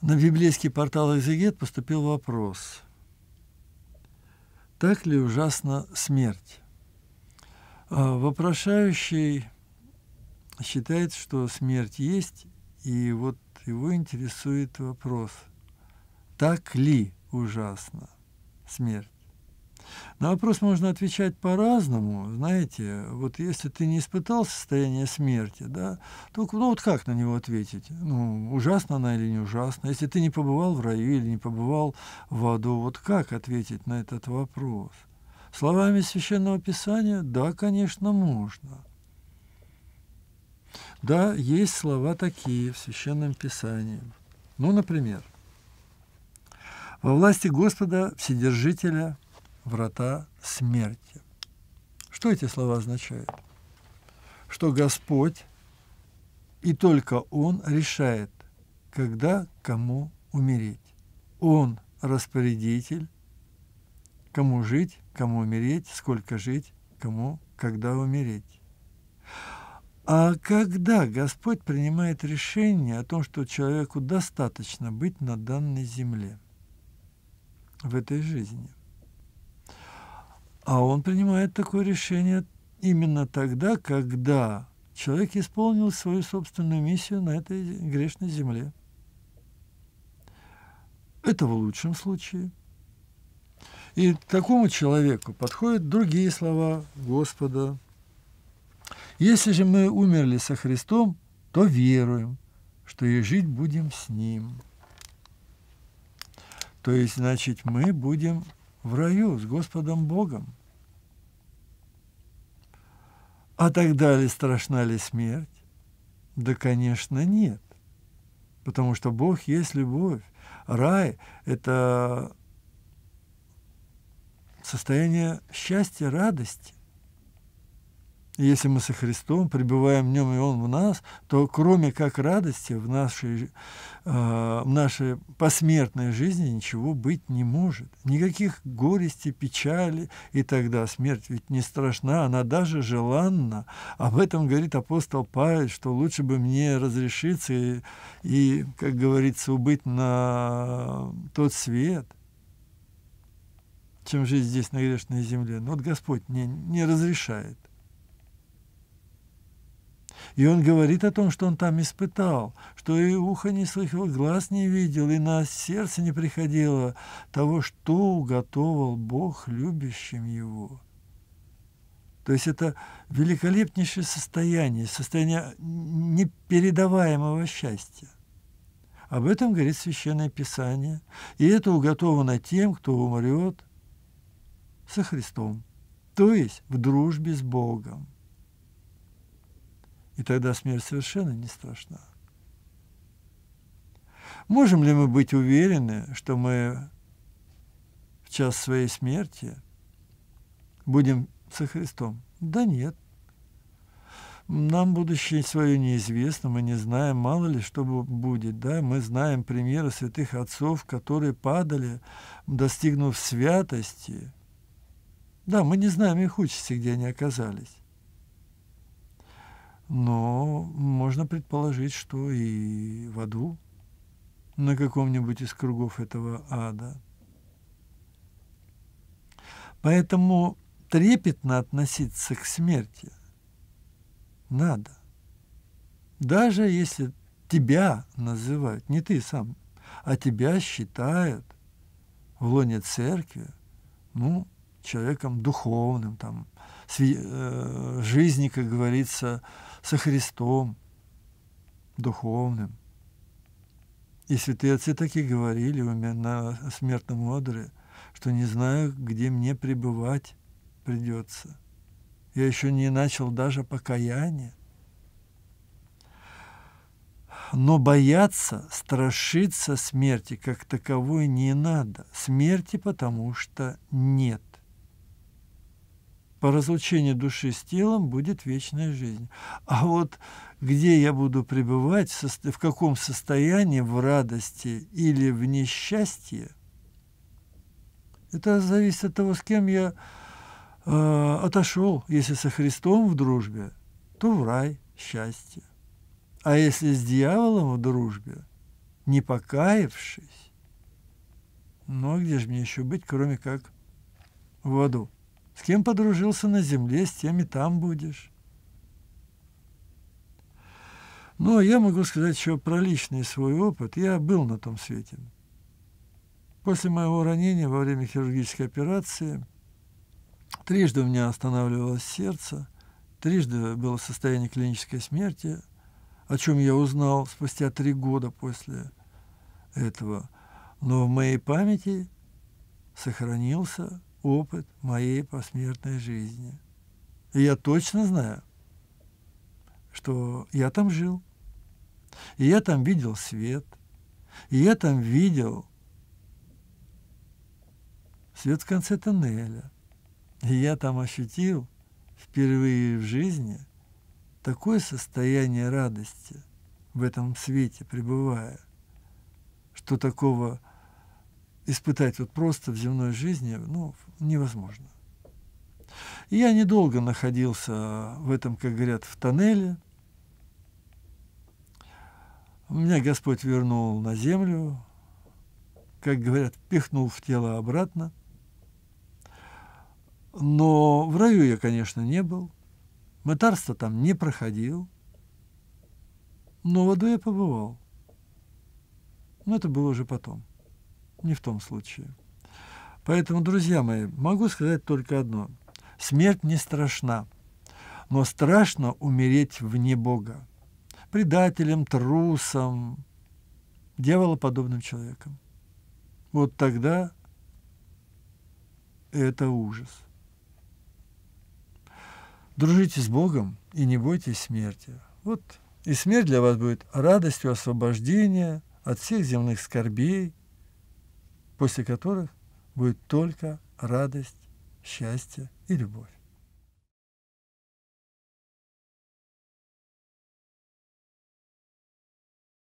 на библейский портал «Экзегет» поступил вопрос, так ли ужасна смерть? А вопрошающий считает, что смерть есть, и вот его интересует вопрос, так ли ужасна смерть? На вопрос можно отвечать по-разному, знаете, вот если ты не испытал состояние смерти, да, то ну, вот как на него ответить? Ну, ужасно она или не ужасно? Если ты не побывал в раю или не побывал в аду, вот как ответить на этот вопрос? Словами Священного Писания? Да, конечно, можно. Да, есть слова такие в Священном Писании. Ну, например, «Во власти Господа, Вседержителя, врата смерти. Что эти слова означают? Что Господь и только Он решает, когда кому умереть. Он распорядитель, кому жить, кому умереть, сколько жить, кому когда умереть. А когда Господь принимает решение о том, что человеку достаточно быть на данной земле, в этой жизни – а он принимает такое решение именно тогда, когда человек исполнил свою собственную миссию на этой грешной земле. Это в лучшем случае. И такому человеку подходят другие слова Господа. Если же мы умерли со Христом, то веруем, что и жить будем с Ним. То есть, значит, мы будем в раю с Господом Богом. А тогда ли страшна ли смерть? Да, конечно, нет. Потому что Бог есть любовь. Рай – это состояние счастья, радости если мы со Христом пребываем в нем, и он в нас, то кроме как радости в нашей, э, в нашей посмертной жизни ничего быть не может. Никаких горести, печали и тогда смерть ведь не страшна, она даже желанна. Об этом говорит апостол Павел, что лучше бы мне разрешиться и, и как говорится, убыть на тот свет – чем жить здесь на грешной земле. Но вот Господь не, не разрешает. И он говорит о том, что он там испытал, что и ухо не слыхал, глаз не видел, и на сердце не приходило того, что уготовал Бог любящим его. То есть это великолепнейшее состояние, состояние непередаваемого счастья. Об этом говорит Священное Писание. И это уготовано тем, кто умрет со Христом, то есть в дружбе с Богом. И тогда смерть совершенно не страшна. Можем ли мы быть уверены, что мы в час своей смерти будем со Христом? Да нет. Нам будущее свое неизвестно, мы не знаем, мало ли что будет. Да? Мы знаем примеры святых отцов, которые падали, достигнув святости. Да, мы не знаем их участи, где они оказались. Но можно предположить, что и в аду, на каком-нибудь из кругов этого ада. Поэтому трепетно относиться к смерти надо. Даже если тебя называют, не ты сам, а тебя считают в лоне церкви, ну, человеком духовным, там, Э, жизни, как говорится, со Христом духовным. И святые отцы так и говорили у меня на смертном одре, что не знаю, где мне пребывать придется. Я еще не начал даже покаяние. Но бояться, страшиться смерти как таковой не надо. Смерти потому что нет по разлучению души с телом будет вечная жизнь. А вот где я буду пребывать, в каком состоянии, в радости или в несчастье, это зависит от того, с кем я э, отошел. Если со Христом в дружбе, то в рай счастье. А если с дьяволом в дружбе, не покаявшись, ну а где же мне еще быть, кроме как в аду? С кем подружился на земле, с тем и там будешь. Но я могу сказать еще про личный свой опыт. Я был на том свете. После моего ранения во время хирургической операции трижды у меня останавливалось сердце, трижды было состояние клинической смерти, о чем я узнал спустя три года после этого. Но в моей памяти сохранился опыт моей посмертной жизни. И я точно знаю, что я там жил, и я там видел свет, и я там видел свет в конце тоннеля. И я там ощутил впервые в жизни такое состояние радости в этом свете пребывая, что такого испытать вот просто в земной жизни ну, невозможно. И я недолго находился в этом, как говорят, в тоннеле. Меня Господь вернул на землю, как говорят, пихнул в тело обратно. Но в раю я, конечно, не был. Мытарство там не проходил. Но в аду я побывал. Но это было уже потом не в том случае. Поэтому, друзья мои, могу сказать только одно. Смерть не страшна, но страшно умереть вне Бога. Предателем, трусом, дьяволоподобным человеком. Вот тогда это ужас. Дружите с Богом и не бойтесь смерти. Вот и смерть для вас будет радостью освобождения от всех земных скорбей – после которых будет только радость, счастье и любовь.